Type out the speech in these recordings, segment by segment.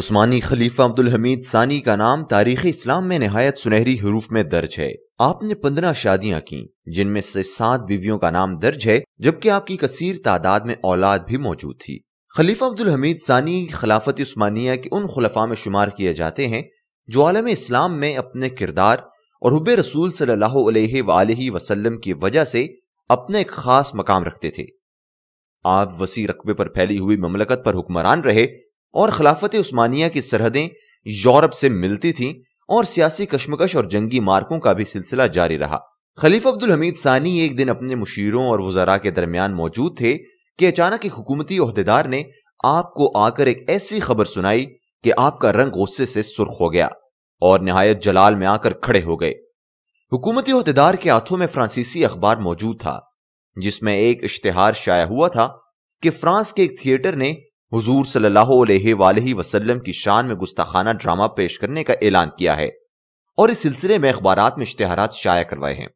उस्मानी खलीफा अब्दुल हमीद सानी का नाम तारीख इस्लाम में नहायत सुनहरी हरूफ में दर्ज है आपने पंद्रह शादियां की जिनमें से सात बीवियों का नाम दर्ज है जबकि आपकी कसीर तादाद में औलाद भी मौजूद थी खलीफा अब्दुल हमीद सानी खिलाफत उस्मानिया के उन खुलफा में शुमार किए जाते हैं जो आलम इस्लाम में अपने किरदार और हुब रसूल सल्लल्लाहु वसलम की वजह से अपने एक खास मकाम रखते थे आप वसी रकबे पर फैली हुई ममलकत पर हुक्मरान रहे और खिलाफत उस्मानिया की सरहदें यूरोप से मिलती थीं और सियासी कश्मकश और जंगी मार्कों का भी सिलसिला जारी रहा खलीफ अब्दुल हमीद सानी एक दिन अपने मुशीरों और वजरा के दरमियान मौजूद थे कि अचानक एक हुकूमती अहदेदार ने आपको आकर एक ऐसी खबर सुनाई कि आपका रंग गुस्से से सुर्ख हो गया और नहायत जलाल में आकर खड़े हो गए हुकूमती अहदेदार के हाथों में फ्रांसीसी अखबार मौजूद था जिसमें एक इश्तहार शाया हुआ था कि फ्रांस के एक थिएटर ने हजूर सल्लल्लाहु की शान में गुस्ताखाना ड्रामा पेश करने का ऐलान किया है और इस सिलसिले में अखबार में इश्तहारात शाया करवाए हैं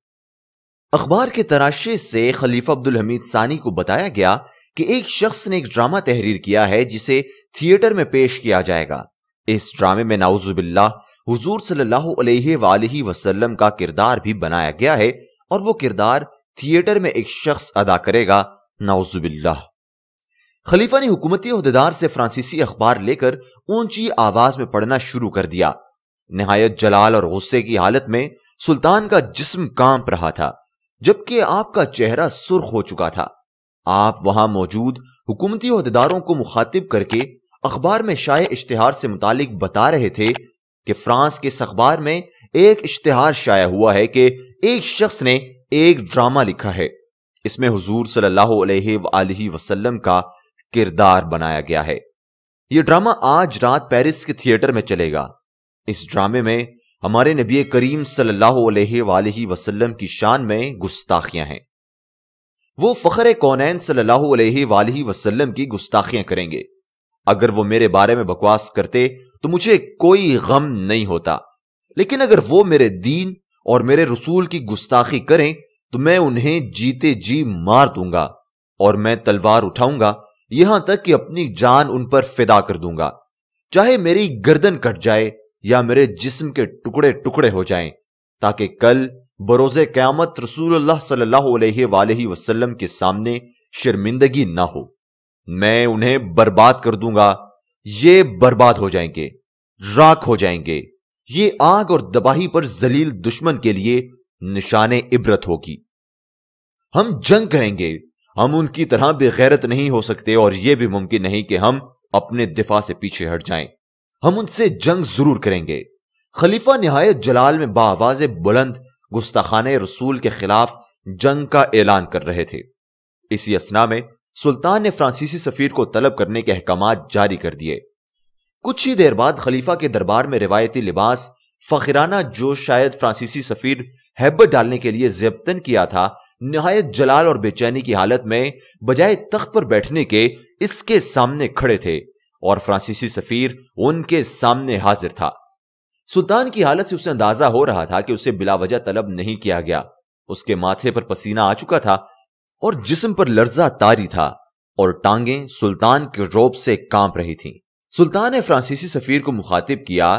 अखबार के तराशे से खलीफा अब्दुल हमीद सानी को बताया गया कि एक शख्स ने एक ड्रामा तहरीर किया है जिसे थिएटर में पेश किया जाएगा इस ड्रामे में नाउजुबिल्ला हजूर सल्लल्लाहु वसलम का किरदार भी बनाया गया है और वो किरदार थिएटर में एक शख्स अदा करेगा नाउजुबिल्ला खलीफा ने हुकूमती अहदेदार से फ्रांसीसी अखबार लेकर ऊंची आवाज में पढ़ना शुरू कर दिया नहायत जलाल और गुस्से की हालत में सुल्तान का जिस्म कांप रहा था जबकि आपका चेहरा सुर्ख हो चुका था आप वहां मौजूद हुकूमती अहदेदारों को मुखातिब करके अखबार में शाये इश्तिहार से मुतालिक बता रहे थे कि फ्रांस के इस अखबार में एक इश्तिहार शाया हुआ है कि एक शख्स ने एक ड्रामा लिखा है इसमें हुजूर सल्लल्लाहु अलैहि वसल्लम का किरदार बनाया गया है यह ड्रामा आज रात पेरिस के थिएटर में चलेगा इस ड्रामे में हमारे नबी करीम सल्लल्लाहु की शान में गुस्ताखियां हैं वो फ़खर कौनैन सल्लल्लाहु की गुस्ताखियां करेंगे अगर वो मेरे बारे में बकवास करते तो मुझे कोई गम नहीं होता लेकिन अगर वो मेरे दीन और मेरे रसूल की गुस्ताखी करें तो मैं उन्हें जीते जी मार दूंगा और मैं तलवार उठाऊंगा यहां तक कि अपनी जान उन पर फिदा कर दूंगा चाहे मेरी गर्दन कट जाए या मेरे जिस्म के टुकड़े टुकड़े हो जाएं ताकि कल बरोज क्यामत रसूल वसल्लम के सामने शर्मिंदगी ना हो मैं उन्हें बर्बाद कर दूंगा ये बर्बाद हो जाएंगे राख हो जाएंगे ये आग और दबाही पर जलील दुश्मन के लिए निशाने इबरत होगी हम जंग करेंगे हम उनकी तरह बेगैरत नहीं हो सकते और यह भी मुमकिन नहीं कि हम अपने दिफा से पीछे हट जाएं। हम उनसे जंग जरूर करेंगे खलीफा नहायत जलाल में बावाज बुलंद गुस्ताखान रसूल के खिलाफ जंग का ऐलान कर रहे थे इसी असना में सुल्तान ने फ्रांसीसी सफीर को तलब करने के अहकाम जारी कर दिए कुछ ही देर बाद खलीफा के दरबार में रिवायती लिबास फखराना जो शायद फ्रांसीसी सफीर हैबत डालने के लिए जबतन किया था नहायत जलाल और बेचैनी की हालत में बजाय तख्त पर बैठने के इसके सामने खड़े थे और फ्रांसीसी सफीर उनके सामने हाजिर था सुल्तान की हालत से उसे अंदाजा हो रहा था कि उसे बिलावजह तलब नहीं किया गया उसके माथे पर पसीना आ चुका था और जिस्म पर लर्जा तारी था और टांगें सुल्तान के रोब से कांप रही थीं। सुल्तान ने फ्रांसीसी सफीर को मुखातिब किया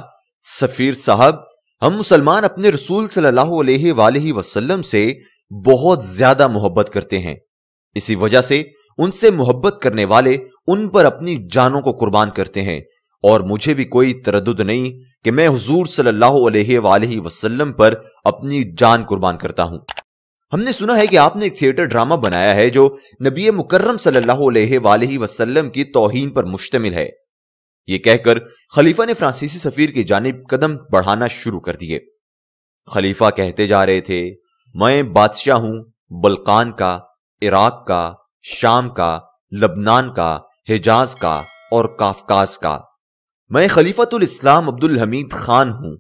सफीर साहब हम मुसलमान अपने रसूल सल्लल्लाहु अलैहि वसल्लम से बहुत ज्यादा मोहब्बत करते हैं इसी वजह से उनसे मोहब्बत करने वाले उन पर अपनी जानों को कुर्बान करते हैं और मुझे भी कोई तरद नहीं कि मैं हुजूर सल्लल्लाहु अलैहि वसल्लम पर अपनी जान कुर्बान करता हूं हमने सुना है कि आपने एक थिएटर ड्रामा बनाया है जो नबी मुकर्रम सल्लल्लाहु अलैहि वसल्लम की तोहन पर मुश्तमिल है यह कहकर खलीफा ने फ्रांसीसी सफीर की जानब कदम बढ़ाना शुरू कर दिए खलीफा कहते जा रहे थे मैं बादशाह हूं बलकान का इराक का शाम का लबनान का हिजाज का और काफकाज का मैं खलीफतुल इस्लाम अब्दुल हमीद खान हूं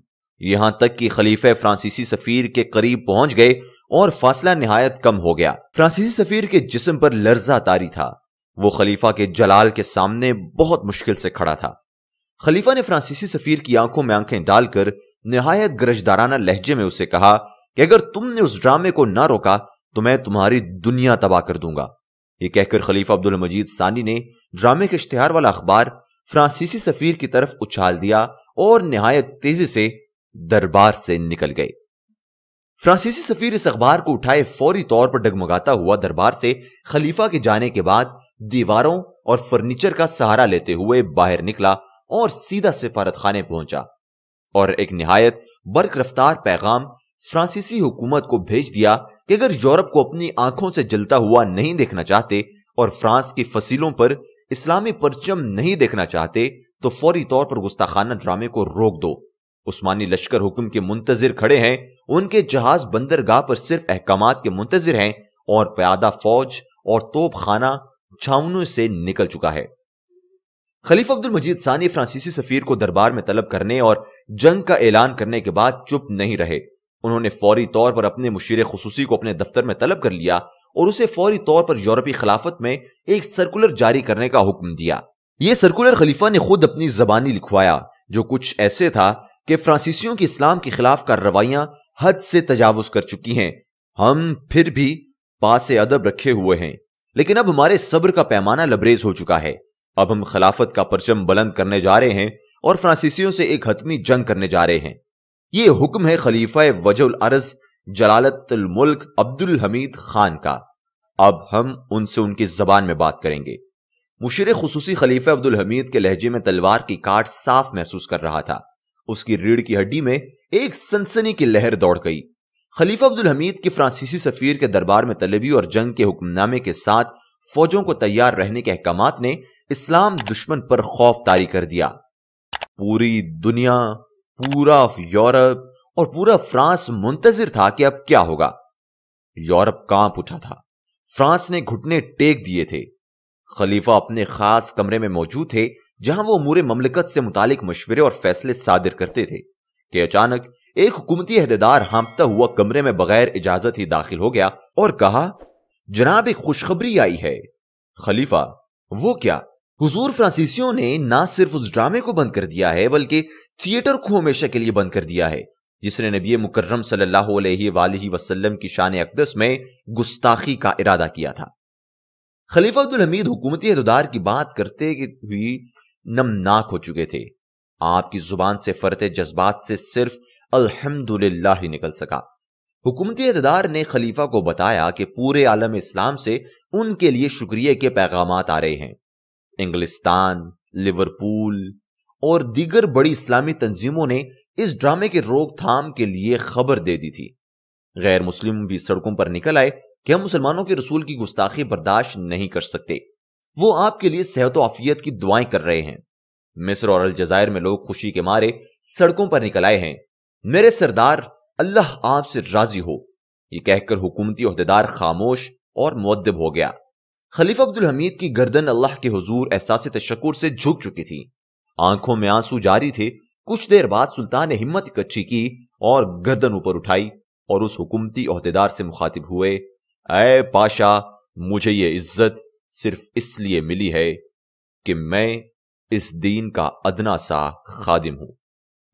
यहां तक कि खलीफे फ्रांसीसी सफीर के करीब पहुंच गए और फासला नहायत कम हो गया फ्रांसीसी सफीर के जिस्म पर लर्जा तारी था वो खलीफा के जलाल के सामने बहुत मुश्किल से खड़ा था खलीफा ने फ्रांसीसी सफीर की आंखों में आंखें डालकर नहायत गरजदाराना लहजे में उसे कहा कि अगर तुमने उस ड्रामे को ना रोका तो मैं तुम्हारी दुनिया तबाह कर दूंगा ये कहकर खलीफा अब्दुल मजीद सानी ने ड्रामे के इश्तेहार वाला अखबार फ्रांसीसी सफीर की तरफ उछाल दिया और नहायत तेजी से दरबार से निकल गए फ्रांसीसी सफीर इस अखबार को उठाए फौरी तौर पर डगमगाता हुआ दरबार से खलीफा के जाने के बाद दीवारों और फर्नीचर का सहारा लेते हुए बाहर निकला और सीधा सिफारत खाने पहुंचा और एक नहायत बर्क रफ्तार पैगाम फ्रांसीसी हुकूमत को भेज दिया कि अगर यूरोप को अपनी आंखों से जलता हुआ नहीं देखना चाहते और फ्रांस की फसीलों पर इस्लामी परचम नहीं देखना चाहते तो फौरी तौर पर गुस्ताखाना ड्रामे को रोक दो उस्मानी लश्कर हुक्म के मुंतजर खड़े हैं उनके जहाज बंदरगाह पर सिर्फ अहकाम के मुंतजर हैं और प्यादा फौज और तोप खाना छावनों से निकल चुका है खलीफ अब्दुल मजीद सानी फ्रांसीसी सफीर को दरबार में तलब करने और जंग का ऐलान करने के बाद चुप नहीं रहे उन्होंने फौरी तौर पर अपने मुशीर खसूसी को अपने दफ्तर में तलब कर लिया और उसे फौरी तौर पर यूरोपीय खिलाफत में एक सर्कुलर जारी करने का हुक्म दिया ये सर्कुलर खलीफा ने खुद अपनी जबानी लिखवाया जो कुछ ऐसे था कि फ्रांसीसियों की इस्लाम के खिलाफ कार्रवाइयां हद से तजावज कर चुकी हैं हम फिर भी पास अदब रखे हुए हैं लेकिन अब हमारे सब्र का पैमाना लबरेज हो चुका है अब हम खिलाफत का परचम बुलंद करने जा रहे हैं और फ्रांसीसियों से एक हतमी जंग करने जा रहे हैं ये हुक्म है खलीफा वजुल अरज जलालतुल मुल्क अब्दुल हमीद खान का अब हम उनसे उनकी जबान में बात करेंगे मुशीर खसूसी खलीफा अब्दुल हमीद के लहजे में तलवार की काट साफ महसूस कर रहा था उसकी रीढ़ की हड्डी में एक सनसनी की लहर दौड़ गई खलीफा अब्दुल हमीद की फ्रांसीसी सफीर के दरबार में तलबी और जंग के हुक्मनामे के साथ फौजों को तैयार रहने के अहकाम ने इस्लाम दुश्मन पर खौफ तारी कर दिया पूरी दुनिया पूरा यूरोप और पूरा फ्रांस मुंतजिर था कि अब क्या होगा यूरोप कांप उठा था फ्रांस ने घुटने टेक दिए थे खलीफा अपने खास कमरे में मौजूद थे जहां वो मूरे ममलिकत से मुतालिक मशवरे और फैसले सादिर करते थे कि अचानक एक हुकूमती अहदेदार हाँपता हुआ कमरे में बगैर इजाजत ही दाखिल हो गया और कहा जनाब एक खुशखबरी आई है खलीफा वो क्या हुजूर फ्रांसीसियों ने ना सिर्फ उस ड्रामे को बंद कर दिया है बल्कि थिएटर को हमेशा के लिए बंद कर दिया है जिसने नबी मुकर्रम सल्लल्लाहु अलैहि वसल्लम की शान अकदस में गुस्ताखी का इरादा किया था खलीफा अब्दुल हमीद हुकूमती अहदार की बात करते हुए नमनाक हो चुके थे आपकी जुबान से फरत जज्बात से सिर्फ अल्हम्दुलिल्लाह ही निकल सका हुकूमती अहदार ने खलीफा को बताया कि पूरे आलम इस्लाम से उनके लिए शुक्रिया के पैगाम आ रहे हैं इंग्लिस्तान लिवरपूल और दीगर बड़ी इस्लामी तंजीमों ने इस ड्रामे की रोकथाम के लिए खबर दे दी थी गैर मुस्लिम भी सड़कों पर निकल आए कि हम मुसलमानों के रसूल की गुस्ताखी बर्दाश्त नहीं कर सकते वो आपके लिए सेहत आफियत की दुआएं कर रहे हैं मिस्र और अलजायर में लोग खुशी के मारे सड़कों पर निकल आए हैं मेरे सरदार अल्लाह आपसे राजी हो ये कहकर हुकूमती अहदेदार खामोश और मुद्दब हो गया खलीफ अब्दुल हमीद की गर्दन अल्लाह के हजूर एहसास तशक्र से झुक चुकी थी आंखों में आंसू जारी थे कुछ देर बाद सुल्तान ने हिम्मत इकट्ठी की और गर्दन ऊपर उठाई और उस हुकूमती अहदेदार से मुखातिब हुए अय पाशा मुझे ये इज्जत सिर्फ इसलिए मिली है कि मैं इस दीन का अदना सा खादिम हूं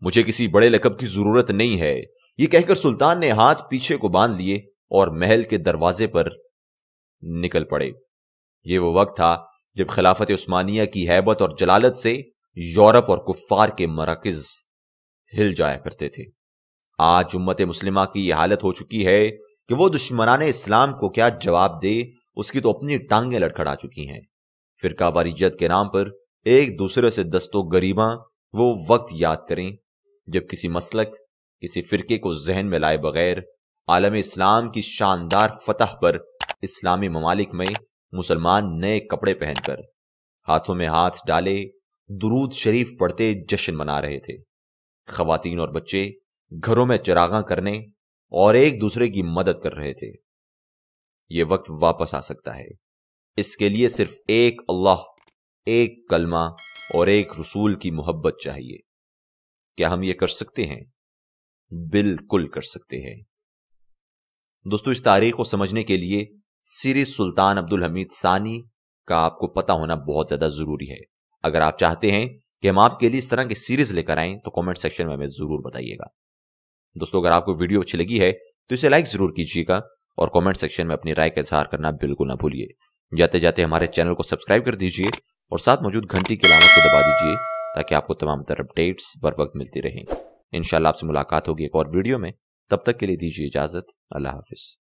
मुझे किसी बड़े लकब की जरूरत नहीं है ये कहकर सुल्तान ने हाथ पीछे को बांध लिए और महल के दरवाजे पर निकल पड़े ये वो वक्त था जब खिलाफत उस्मानिया की हैबत और जलालत से यूरोप और कुफार के मराकज हिल जाया करते थे आज उम्मत मुस्लिमा की यह हालत हो चुकी है कि वो दुश्मनान इस्लाम को क्या जवाब दे उसकी तो अपनी टांगें लड़खड़ा चुकी हैं फिरका वारिजत के नाम पर एक दूसरे से दस्तो गरीबा वो वक्त याद करें जब किसी मसलक किसी फिरके को जहन में लाए बगैर आलम इस्लाम की शानदार फतह पर इस्लामी ममालिक में मुसलमान नए कपड़े पहनकर हाथों में हाथ डाले दुरूद शरीफ पढ़ते जश्न मना रहे थे खवातीन और बच्चे घरों में चरागा करने और एक दूसरे की मदद कर रहे थे ये वक्त वापस आ सकता है इसके लिए सिर्फ एक अल्लाह एक कलमा और एक रसूल की मोहब्बत चाहिए क्या हम ये कर सकते हैं बिल्कुल कर सकते हैं दोस्तों इस तारीख को समझने के लिए सीरीज सुल्तान अब्दुल हमीद सानी का आपको पता होना बहुत ज्यादा जरूरी है अगर आप चाहते हैं कि हम आपके लिए इस तरह की सीरीज लेकर आए तो कॉमेंट सेक्शन में हमें जरूर बताइएगा दोस्तों अगर आपको वीडियो अच्छी लगी है तो इसे लाइक जरूर कीजिएगा और कमेंट सेक्शन में अपनी राय का इजहार करना बिल्कुल ना भूलिए जाते जाते हमारे चैनल को सब्सक्राइब कर दीजिए और साथ मौजूद घंटी के लाने को तो दबा दीजिए ताकि आपको तमाम तरह अपडेट्स बर वक्त मिलती रहें इनशाला आपसे मुलाकात होगी एक और वीडियो में तब तक के लिए दीजिए इजाज़त अल्लाह हाफिज़